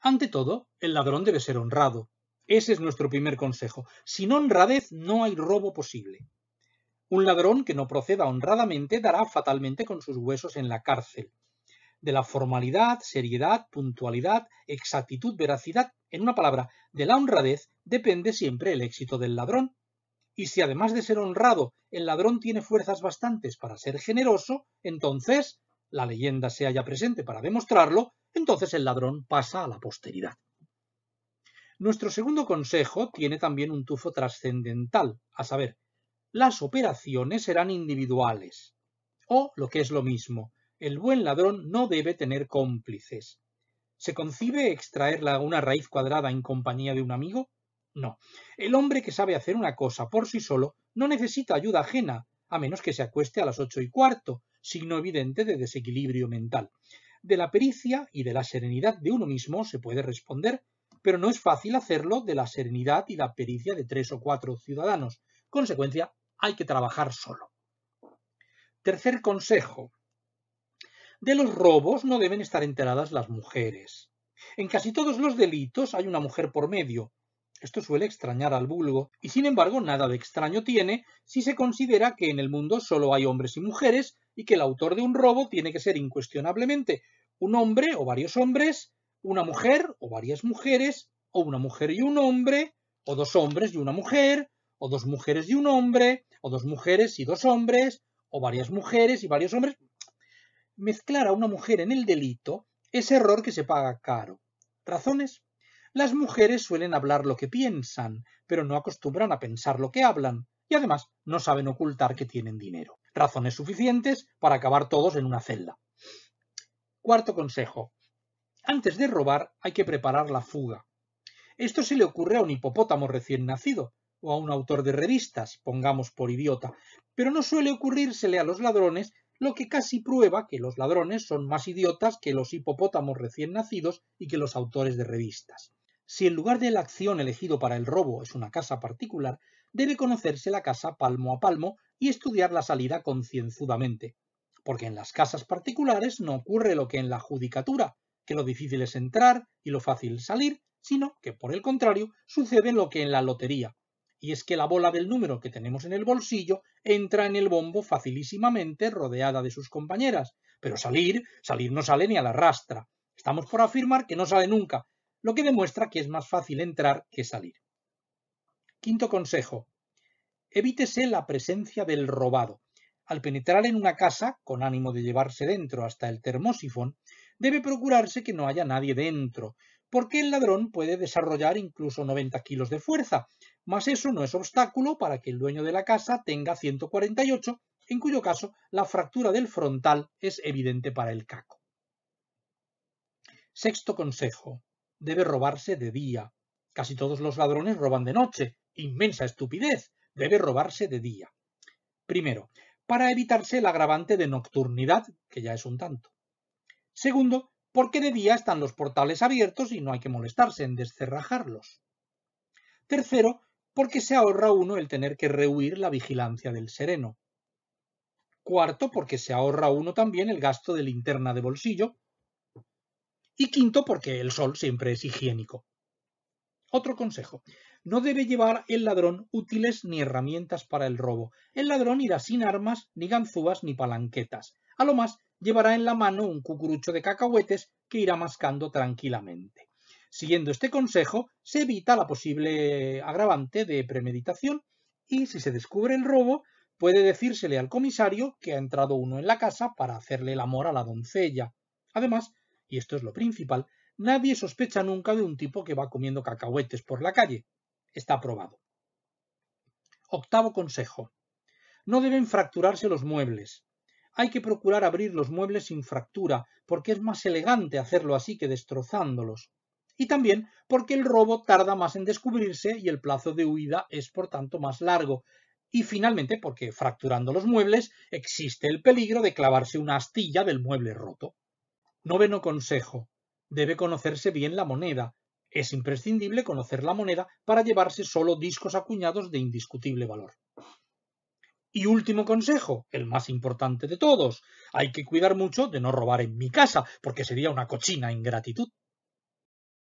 Ante todo, el ladrón debe ser honrado. Ese es nuestro primer consejo. Sin honradez no hay robo posible. Un ladrón que no proceda honradamente dará fatalmente con sus huesos en la cárcel. De la formalidad, seriedad, puntualidad, exactitud, veracidad, en una palabra, de la honradez depende siempre el éxito del ladrón. Y si además de ser honrado, el ladrón tiene fuerzas bastantes para ser generoso, entonces, la leyenda se halla presente para demostrarlo, entonces el ladrón pasa a la posteridad. Nuestro segundo consejo tiene también un tufo trascendental, a saber, las operaciones serán individuales. O, lo que es lo mismo, el buen ladrón no debe tener cómplices. ¿Se concibe extraer una raíz cuadrada en compañía de un amigo? No. El hombre que sabe hacer una cosa por sí solo no necesita ayuda ajena, a menos que se acueste a las ocho y cuarto, signo evidente de desequilibrio mental. De la pericia y de la serenidad de uno mismo se puede responder, pero no es fácil hacerlo de la serenidad y la pericia de tres o cuatro ciudadanos. Consecuencia, hay que trabajar solo. Tercer consejo. De los robos no deben estar enteradas las mujeres. En casi todos los delitos hay una mujer por medio, esto suele extrañar al vulgo, y sin embargo nada de extraño tiene si se considera que en el mundo solo hay hombres y mujeres y que el autor de un robo tiene que ser incuestionablemente un hombre o varios hombres, una mujer o varias mujeres, o una mujer y un hombre, o dos hombres y una mujer, o dos mujeres y un hombre, o dos mujeres y dos hombres, o varias mujeres y varios hombres. Mezclar a una mujer en el delito es error que se paga caro. ¿Razones? Las mujeres suelen hablar lo que piensan, pero no acostumbran a pensar lo que hablan, y además no saben ocultar que tienen dinero. Razones suficientes para acabar todos en una celda. Cuarto consejo. Antes de robar hay que preparar la fuga. Esto se le ocurre a un hipopótamo recién nacido, o a un autor de revistas, pongamos por idiota, pero no suele ocurrírsele a los ladrones, lo que casi prueba que los ladrones son más idiotas que los hipopótamos recién nacidos y que los autores de revistas. Si el lugar de la acción elegido para el robo es una casa particular, debe conocerse la casa palmo a palmo y estudiar la salida concienzudamente, porque en las casas particulares no ocurre lo que en la judicatura, que lo difícil es entrar y lo fácil salir, sino que por el contrario sucede lo que en la lotería, y es que la bola del número que tenemos en el bolsillo entra en el bombo facilísimamente rodeada de sus compañeras, pero salir, salir no sale ni a la rastra. Estamos por afirmar que no sale nunca, lo que demuestra que es más fácil entrar que salir. Quinto consejo. Evítese la presencia del robado. Al penetrar en una casa, con ánimo de llevarse dentro hasta el termosifón, debe procurarse que no haya nadie dentro, porque el ladrón puede desarrollar incluso 90 kilos de fuerza, mas eso no es obstáculo para que el dueño de la casa tenga 148, en cuyo caso la fractura del frontal es evidente para el caco. Sexto consejo debe robarse de día. Casi todos los ladrones roban de noche. Inmensa estupidez. Debe robarse de día. Primero, para evitarse el agravante de nocturnidad, que ya es un tanto. Segundo, porque de día están los portales abiertos y no hay que molestarse en descerrajarlos. Tercero, porque se ahorra uno el tener que rehuir la vigilancia del sereno. Cuarto, porque se ahorra uno también el gasto de linterna de bolsillo, y quinto, porque el sol siempre es higiénico. Otro consejo. No debe llevar el ladrón útiles ni herramientas para el robo. El ladrón irá sin armas, ni ganzúas, ni palanquetas. A lo más, llevará en la mano un cucurucho de cacahuetes que irá mascando tranquilamente. Siguiendo este consejo, se evita la posible agravante de premeditación y si se descubre el robo, puede decírsele al comisario que ha entrado uno en la casa para hacerle el amor a la doncella. Además, y esto es lo principal, nadie sospecha nunca de un tipo que va comiendo cacahuetes por la calle. Está aprobado. Octavo consejo. No deben fracturarse los muebles. Hay que procurar abrir los muebles sin fractura, porque es más elegante hacerlo así que destrozándolos. Y también porque el robo tarda más en descubrirse y el plazo de huida es por tanto más largo. Y finalmente porque fracturando los muebles existe el peligro de clavarse una astilla del mueble roto. Noveno consejo. Debe conocerse bien la moneda. Es imprescindible conocer la moneda para llevarse solo discos acuñados de indiscutible valor. Y último consejo, el más importante de todos. Hay que cuidar mucho de no robar en mi casa, porque sería una cochina ingratitud.